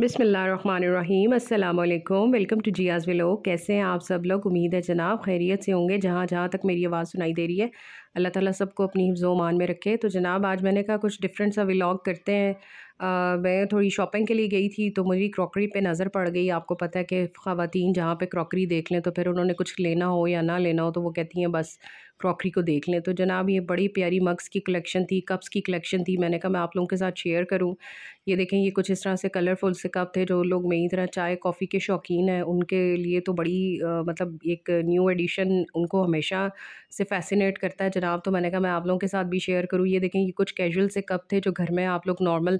बिसमीम अल्लाम welcome to जियाज vlog कैसे हैं आप सब लोग उम्मीद है जनाब खैरियत से होंगे जहाँ जहाँ तक मेरी आवाज़ सुनाई दे रही है अल्लाह ताला सबको अपनी हिफो मान में रखे तो जनाब आज मैंने कहा कुछ डिफरेंट सा व्लॉग करते हैं आ, मैं थोड़ी शॉपिंग के लिए गई थी तो मेरी क्रॉकरी पे नज़र पड़ गई आपको पता है कि ख़वातीन जहाँ पे क्रॉकरी देख लें तो फिर उन्होंने कुछ लेना हो या ना लेना हो तो वो कहती हैं बस क्रॉकरी को देख लें तो जनाब ये बड़ी प्यारी मग्स की कलेक्शन थी कप्स की कलेक्शन थी मैंने कहा मैं आप लोगों के साथ शेयर करूँ ये देखें ये कुछ इस तरह से कलरफुल से कप थे जो लोग मेरी तरह चाय कॉफ़ी के शौकीन हैं उनके लिए तो बड़ी आ, मतलब एक न्यू एडिशन उनको हमेशा से फैसिनेट करता है जनाब तो मैंने कहा मैं आप लोगों के साथ भी शेयर करूँ ये देखें ये कुछ कैजुअल से कप थे जो घर में आप लोग नॉर्मल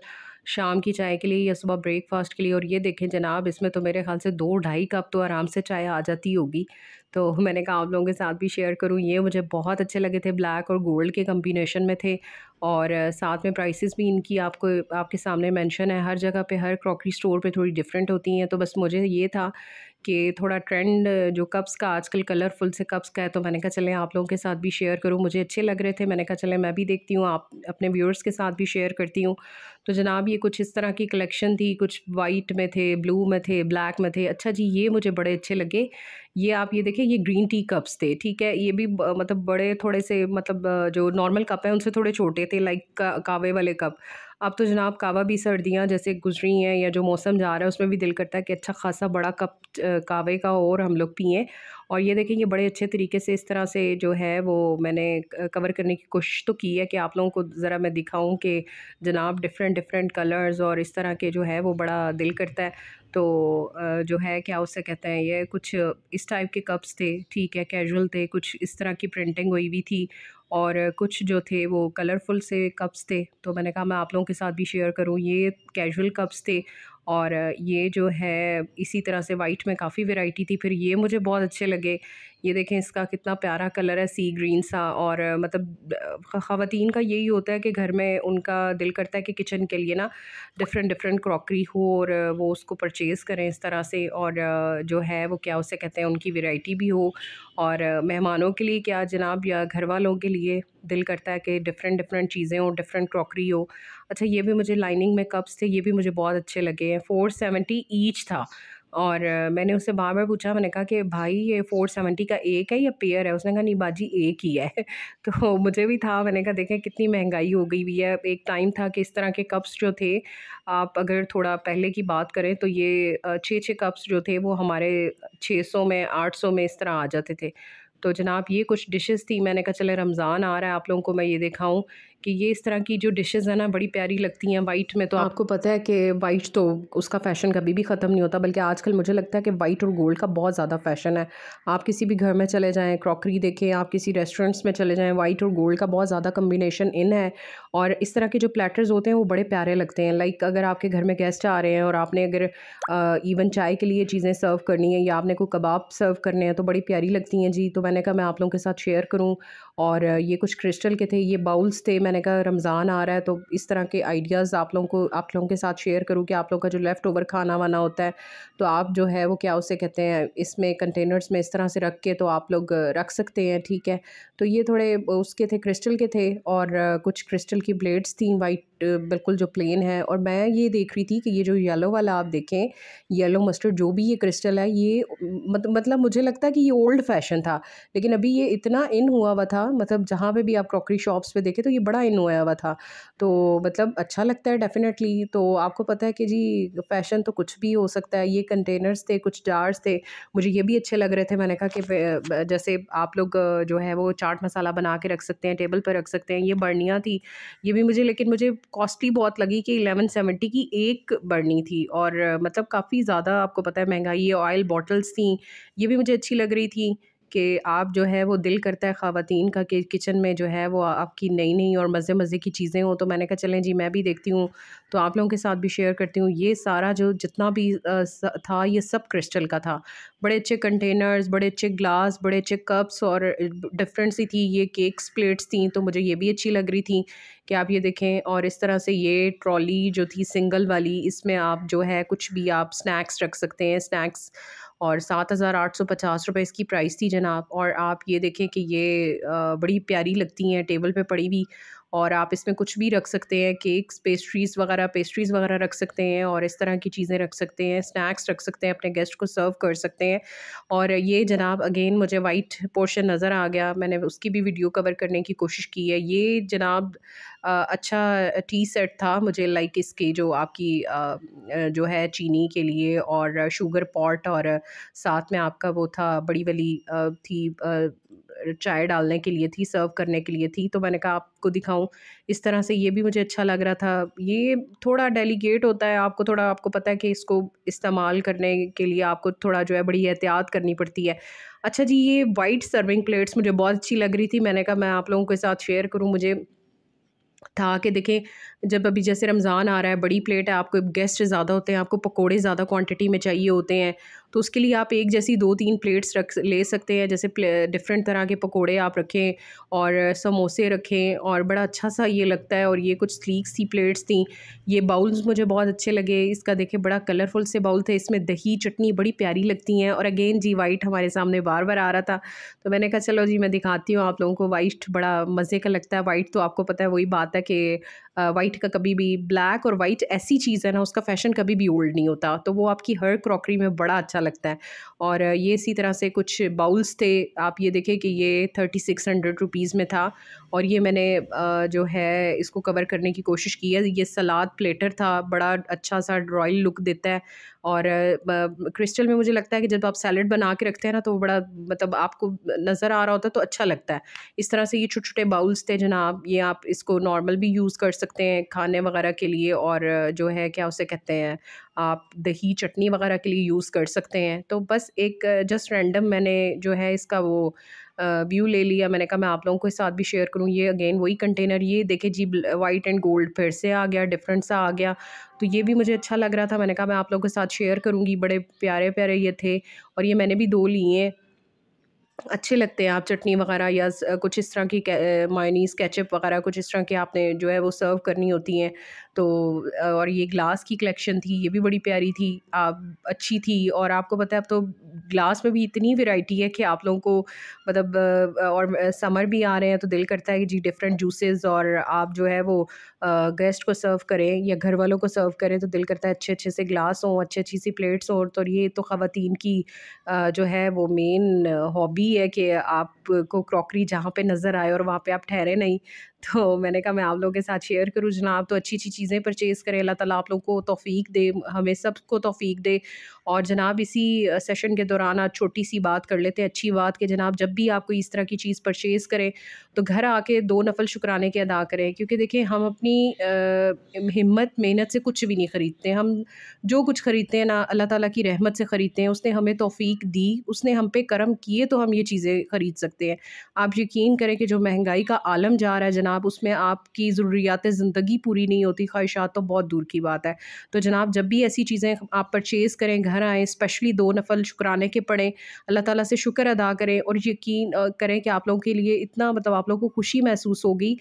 शाम की चाय के लिए या सुबह ब्रेकफास्ट के लिए और ये देखें जनाब इसमें तो मेरे ख्याल से दो ढाई कप तो आराम से चाय आ जाती होगी तो मैंने कहा आप लोगों के साथ भी शेयर करूँ ये मुझे बहुत अच्छे लगे थे ब्लैक और गोल्ड के कम्बिनेशन में थे और साथ में प्राइसेस भी इनकी आपको आपके सामने मेंशन है हर जगह पे हर क्रॉकरी स्टोर पे थोड़ी डिफरेंट होती हैं तो बस मुझे ये था कि थोड़ा ट्रेंड जो कप्स का आजकल कलरफुल से कप्स का है तो मैंने कहा चलें आप लोगों के साथ भी शेयर करूँ मुझे अच्छे लग रहे थे मैंने कहा चलें मैं भी देखती हूँ आप अपने व्यूअर्स के साथ भी शेयर करती हूँ तो जनाब ये कुछ इस तरह की कलेक्शन थी कुछ वाइट में थे ब्लू में थे ब्लैक में थे अच्छा जी ये मुझे बड़े अच्छे लगे ये आप ये देखें ये ग्रीन टी कप्स थे ठीक है ये भी मतलब बड़े थोड़े से मतलब जो नॉर्मल कप हैं उनसे थोड़े छोटे थे लाइक कावे वाले कप अब तो जनाब कावा भी सर्दियाँ जैसे गुजरी हैं या जो मौसम जा रहा है उसमें भी दिल करता है कि अच्छा खासा बड़ा कप कावे का और हम लोग पिए और ये देखें ये बड़े अच्छे तरीके से इस तरह से जो है वो मैंने कवर करने की कोशिश तो की है कि आप लोगों को ज़रा मैं दिखाऊं कि जनाब डिफरेंट डिफरेंट कलर्स और इस तरह के जो है वो बड़ा दिल करता है तो जो है क्या उससे कहते हैं ये कुछ इस टाइप के कप्स थे ठीक है कैजुअल थे कुछ इस तरह की प्रिंटिंग हुई हुई थी और कुछ जो थे वो कलरफुल से कप्स थे तो मैंने कहा मैं आप लोगों के साथ भी शेयर करूँ ये कैजुअल कप्स थे और ये जो है इसी तरह से वाइट में काफ़ी वेराइटी थी फिर ये मुझे बहुत अच्छे लगे ये देखें इसका कितना प्यारा कलर है सी ग्रीन सा और मतलब ख़वातीन का यही होता है कि घर में उनका दिल करता है कि किचन के लिए ना डिफरेंट डिफरेंट क्रॉकरी हो और वो उसको परचेज़ करें इस तरह से और जो है वो क्या उसे कहते हैं उनकी वेराइटी भी हो और मेहमानों के लिए क्या जनाब या घर वालों के लिए दिल करता है कि डिफरेंट डिफरेंट चीज़ें हो डिफरेंट क्रॉकरी हो अच्छा ये भी मुझे लाइनिंग में कप्स थे ये भी मुझे बहुत अच्छे लगे हैं फ़ोर सेवेंटी ईच था और मैंने उससे बार बार पूछा मैंने कहा कि भाई ये फोर सेवेंटी का एक है या पेयर है उसने कहा नहीं बाजी एक ही है तो मुझे भी था मैंने कहा देखें कितनी महंगाई हो गई हुई है एक टाइम था कि इस तरह के कप्स जो थे आप अगर थोड़ा पहले की बात करें तो ये छः छः कप्स जो थे वो हमारे छः सौ में आठ सौ में इस तरह आ जाते थे तो जनाब ये कुछ डिशेस थी मैंने कहा चले रमज़ान आ रहा है आप लोगों को मैं ये दिखाऊँ कि ये इस तरह की जो डिशेस है ना बड़ी प्यारी लगती हैं वाइट में तो आपको पता है कि वाइट तो उसका फ़ैशन कभी भी ख़त्म नहीं होता बल्कि आजकल मुझे लगता है कि वाइट और गोल्ड का बहुत ज़्यादा फ़ैशन है आप किसी भी घर में चले जाएँ क्रॉकरी देखें आप किसी रेस्टोरेंट्स में चले जाएँ वाइट और गोल्ड का बहुत ज़्यादा कम्बिनेशन इन है और इस तरह के जो प्लेटर्स होते हैं वो बड़े प्यारे लगते हैं लाइक अगर आपके घर में गेस्ट आ रहे हैं और आपने अगर इवन चाय के लिए चीज़ें सर्व करनी है या आपने कोई कबाब सर्व करने हैं तो बड़ी प्यारी लगती हैं जी तो मैंने कहा मैं आप लोगों के साथ शेयर करूँ और ये कुछ क्रिस्टल के थे ये बाउल्स थे मैं मैंने कहा रमज़ान आ रहा है तो इस तरह के आइडियाज़ आप लोगों को आप लोगों के साथ शेयर करूँ कि आप लोगों का जो लेफ़्ट ओवर खाना वाना होता है तो आप जो है वो क्या उसे कहते हैं इसमें कंटेनर्स में इस तरह से रख के तो आप लोग रख सकते हैं ठीक है तो ये थोड़े उसके थे क्रिस्टल के थे और कुछ क्रिस्टल की ब्लेड्स थी वाइट बिल्कुल जो प्लेन है और मैं ये देख रही थी कि ये जो येलो वाला आप देखें येलो मस्टर्ड जो भी ये क्रिस्टल है ये मत, मतलब मुझे लगता है कि ये ओल्ड फैशन था लेकिन अभी ये इतना इन हुआ हुआ था मतलब जहाँ पे भी आप क्रॉकरी शॉप्स पे देखें तो ये बड़ा इन हुआ हुआ था तो मतलब अच्छा लगता है डेफिनेटली तो आपको पता है कि जी फैशन तो कुछ भी हो सकता है ये कंटेनर्स थे कुछ जार्स थे मुझे ये भी अच्छे लग रहे थे मैंने कहा कि जैसे आप लोग जो है वो चाट मसाला बना के रख सकते हैं टेबल पर रख सकते हैं ये बर्नियाँ थी ये भी मुझे लेकिन मुझे कॉस्टली बहुत लगी कि एलेवन सेवेंटी की एक बढ़नी थी और मतलब काफ़ी ज़्यादा आपको पता है महंगाई ये ऑयल बॉटल्स थी ये भी मुझे अच्छी लग रही थी कि आप जो है वो दिल करता है ख़वान का कि किचन में जो है वो आपकी नई नई और मज़े मज़े की चीज़ें हों तो मैंने कहा चलें जी मैं भी देखती हूँ तो आप लोगों के साथ भी शेयर करती हूँ ये सारा जो जितना भी था ये सब क्रिस्टल का था बड़े अच्छे कंटेनर्स बड़े अच्छे ग्लास बड़े अच्छे कप्स और डिफरेंट सी थी ये केक्स प्लेट्स थी तो मुझे ये भी अच्छी लग रही थी कि आप ये देखें और इस तरह से ये ट्रॉली जो थी सिंगल वाली इसमें आप जो है कुछ भी आप स्नैक्स रख सकते हैं स्नैक्स और सात हज़ार आठ सौ पचास रुपये इसकी प्राइस थी जनाब और आप ये देखें कि ये बड़ी प्यारी लगती हैं टेबल पे पड़ी हुई और आप इसमें कुछ भी रख सकते हैं केक्स पेस्ट्रीज़ वगैरह पेस्ट्रीज़ वगैरह रख सकते हैं और इस तरह की चीज़ें रख सकते हैं स्नैक्स रख सकते हैं अपने गेस्ट को सर्व कर सकते हैं और ये जनाब अगेन मुझे वाइट पोर्शन नज़र आ गया मैंने उसकी भी वीडियो कवर करने की कोशिश की है ये जनाब आ, अच्छा टी सेट था मुझे लाइक इसके जो आपकी आ, जो है चीनी के लिए और शुगर पॉट और साथ में आपका वो था बड़ी वाली थी चाय डालने के लिए थी सर्व करने के लिए थी तो मैंने कहा आपको दिखाऊं इस तरह से ये भी मुझे अच्छा लग रहा था ये थोड़ा डेलीगेट होता है आपको थोड़ा आपको पता है कि इसको इस्तेमाल करने के लिए आपको थोड़ा जो है बड़ी एहतियात करनी पड़ती है अच्छा जी ये वाइट सर्विंग प्लेट्स मुझे बहुत अच्छी लग रही थी मैंने कहा मैं आप लोगों के साथ शेयर करूँ मुझे था कि देखें जब अभी जैसे रमज़ान आ रहा है बड़ी प्लेट है आपको गेस्ट ज़्यादा होते हैं आपको पकोड़े ज़्यादा क्वांटिटी में चाहिए होते हैं तो उसके लिए आप एक जैसी दो तीन प्लेट्स रख ले सकते हैं जैसे डिफरेंट तरह के पकोड़े आप रखें और समोसे रखें और बड़ा अच्छा सा ये लगता है और ये कुछ स्लीक्स थी प्लेट्स थी ये बाउल्स मुझे बहुत अच्छे लगे इसका देखे बड़ा कलरफुल से बाउल थे इसमें दही चटनी बड़ी प्यारी लगती हैं और अगेन जी वाइट हमारे सामने बार बार आ रहा था तो मैंने कहा चलो जी मैं दिखाती हूँ आप लोगों को वाइट बड़ा मज़े का लगता है वाइट तो आपको पता है वही बात है कि वाइट का कभी भी ब्लैक और वाइट ऐसी चीज़ है ना उसका फैशन कभी भी ओल्ड नहीं होता तो वो आपकी हर क्रॉकरी में बड़ा अच्छा अच्छा लगता है और ये इसी तरह से कुछ बाउल्स थे आप ये देखें कि ये थर्टी सिक्स हंड्रेड रुपीज़ में था और ये मैंने जो है इसको कवर करने की कोशिश की है ये सलाद प्लेटर था बड़ा अच्छा सा रॉयल लुक देता है और क्रिस्टल में मुझे लगता है कि जब आप सैलड बना के रखते हैं ना तो वो बड़ा मतलब आपको नज़र आ रहा होता है तो अच्छा लगता है इस तरह से ये छोटे छोटे बाउल्स थे जनाब ये आप इसको नॉर्मल भी यूज़ कर सकते हैं खाने वगैरह के लिए और जो है क्या उसे कहते हैं आप दही चटनी वगैरह के लिए यूज़ कर सकते हैं तो बस एक जस्ट रैंडम मैंने जो है इसका वो व्यू ले लिया मैंने कहा मैं आप लोगों के साथ भी शेयर करूँ ये अगेन वही कंटेनर ये देखे जी वाइट एंड गोल्ड फिर से आ गया डिफरेंट सा आ गया तो ये भी मुझे अच्छा लग रहा था मैंने कहा मैं आप लोगों के साथ शेयर करूँगी बड़े प्यारे प्यारे ये थे और ये मैंने भी दो लिए अच्छे लगते हैं आप चटनी वगैरह या कुछ इस तरह की मायनीस कैचअप वगैरह कुछ इस तरह के आपने जो है वो सर्व करनी होती हैं तो और ये ग्लास की कलेक्शन थी ये भी बड़ी प्यारी थी आप अच्छी थी और आपको पता है अब तो ग्लास में भी इतनी वैरायटी है कि आप लोगों को मतलब और समर भी आ रहे हैं तो दिल करता है कि जी डिफरेंट जूसेस और आप जो है वो गेस्ट को सर्व करें या घर वालों को सर्व करें तो दिल करता है अच्छे अच्छे से ग्लास हों अच्छी अच्छी सी प्लेट्स हों तो ये तो ख़वान की जो है वो मेन हॉबी है कि आपको क्रॉकरी जहाँ पे नज़र आए और वहाँ पे आप ठहरे नहीं तो मैंने कहा मैं आप लोगों के साथ शेयर करूँ जनाब तो अच्छी अच्छी चीज़ें परचेज़ करें अल्लाह ताला आप लोगों को तौफीक दे हमें सब को तोफ़ी दे और जनाब इसी सेशन के दौरान आज छोटी सी बात कर लेते हैं अच्छी बात कि जनाब जब भी आप कोई इस तरह की चीज़ परचेज़ करें तो घर आके दो नफल शुक्राने के अदा करें क्योंकि देखिए हम अपनी हिम्मत मेहनत से कुछ भी नहीं ख़रीदते हम जो कुछ ख़रीदते हैं ना अल्लाह ताला की रहमत से ख़रीदते हैं उसने हमें तोफीक दी उसने हम पे करम किए तो हम ये चीज़ें ख़रीद सकते हैं आप यकीन करें कि जो महंगाई का आलम जा रहा है जनाब जनाब उसमें आपकी ज़रूरियात ज़िंदगी पूरी नहीं होती ख्वाहिशात तो बहुत दूर की बात है तो जनाब जब भी ऐसी चीज़ें आप परचेज़ करें घर आएँ स्पेशली दो नफल शुक्राने के पढ़ें अल्लाह ताला से शुक्र अदा करें और यकीन करें कि आप लोगों के लिए इतना मतलब आप लोगों को खुशी महसूस होगी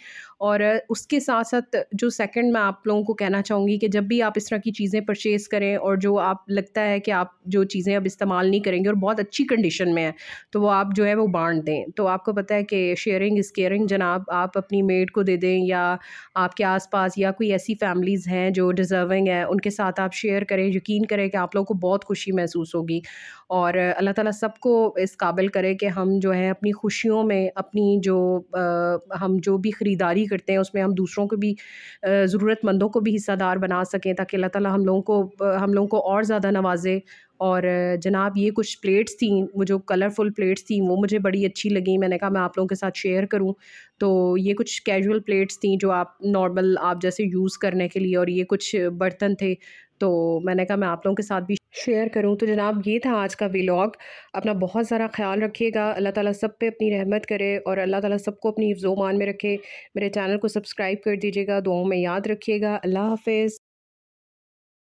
और उसके साथ साथ जो सेकंड मैं आप लोगों को कहना चाहूँगी कि जब भी आप इस तरह की चीज़ें परचेज़ करें और जो आप लगता है कि आप जो चीज़ें अब इस्तेमाल नहीं करेंगे और बहुत अच्छी कंडीशन में है तो वो आप जो है वो बांट दें तो आपको पता है कि शेयरिंग इज़ केयरिंग जनाब आप अपनी मेड वेट को दे दें या आपके आसपास या कोई ऐसी फैमिलीज़ हैं जो डिज़र्विंग है उनके साथ आप शेयर करें यकीन करें कि आप लोगों को बहुत खुशी महसूस होगी और अल्लाह ताला सबको इस काबिल करे कि हम जो है अपनी खुशियों में अपनी जो आ, हम जो भी ख़रीदारी करते हैं उसमें हम दूसरों को भी ज़रूरतमंदों को भी हिस्सादार बना सकें ताकि अल्लाह ताला हम लोगों को हम लोगों को और ज़्यादा नवाजे और जनाब ये कुछ प्लेट्स थी वो जो कलरफुल प्लेट्स थी वो मुझे बड़ी अच्छी लगी मैंने कहा मैं आप लोगों के साथ शेयर करूं तो ये कुछ कैजुअल प्लेट्स थी जो आप नॉर्मल आप जैसे यूज़ करने के लिए और ये कुछ बर्तन थे तो मैंने कहा मैं आप लोगों के साथ भी शेयर करूं तो जनाब ये था आज का व्लॉग अपना बहुत सारा ख्याल रखिएगा अल्लाह ताला सब पे अपनी रहमत करे और अल्लाह ताला सबको अपनी मान में रखे मेरे चैनल को सब्सक्राइब कर दीजिएगा दुआओं में याद रखिएगा अल्लाह हाफिज़